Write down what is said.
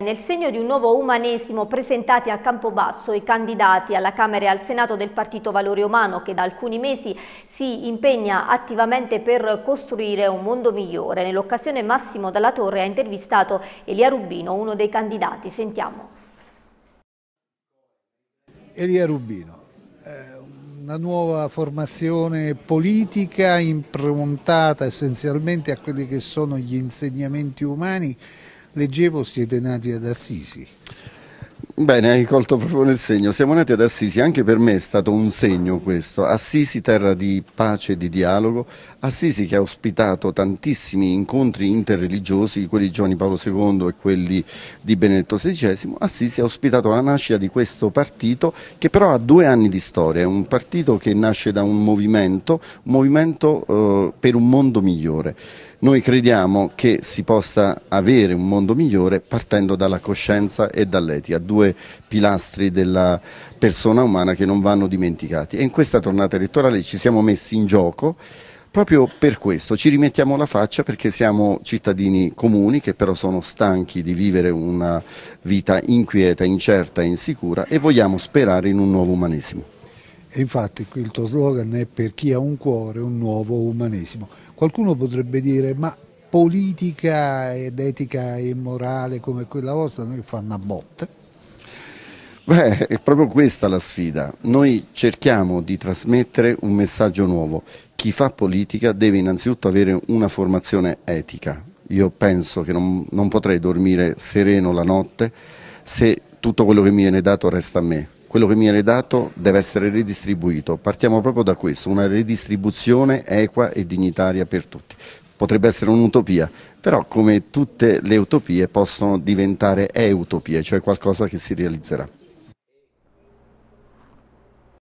Nel segno di un nuovo umanesimo presentati a Campobasso i candidati alla Camera e al Senato del Partito Valore Umano che da alcuni mesi si impegna attivamente per costruire un mondo migliore. Nell'occasione Massimo Dalla Torre ha intervistato Elia Rubino, uno dei candidati. Sentiamo. Elia Rubino, una nuova formazione politica improntata essenzialmente a quelli che sono gli insegnamenti umani Leggevo siete nati ad Assisi. Bene, hai colto proprio nel segno. Siamo nati ad Assisi, anche per me è stato un segno questo. Assisi, terra di pace e di dialogo. Assisi che ha ospitato tantissimi incontri interreligiosi, quelli di Giovanni Paolo II e quelli di Benedetto XVI. Assisi ha ospitato la nascita di questo partito che però ha due anni di storia. È un partito che nasce da un movimento, un movimento eh, per un mondo migliore. Noi crediamo che si possa avere un mondo migliore partendo dalla coscienza e dall'etica, due pilastri della persona umana che non vanno dimenticati. E in questa tornata elettorale ci siamo messi in gioco proprio per questo ci rimettiamo la faccia perché siamo cittadini comuni che però sono stanchi di vivere una vita inquieta, incerta e insicura e vogliamo sperare in un nuovo umanesimo. E infatti qui il tuo slogan è per chi ha un cuore un nuovo umanesimo. Qualcuno potrebbe dire ma politica ed etica e morale come quella vostra noi fanno a botte? Beh, è proprio questa la sfida. Noi cerchiamo di trasmettere un messaggio nuovo. Chi fa politica deve innanzitutto avere una formazione etica. Io penso che non, non potrei dormire sereno la notte se tutto quello che mi viene dato resta a me quello che mi viene dato deve essere redistribuito. Partiamo proprio da questo, una redistribuzione equa e dignitaria per tutti. Potrebbe essere un'utopia, però come tutte le utopie possono diventare eutopie, cioè qualcosa che si realizzerà.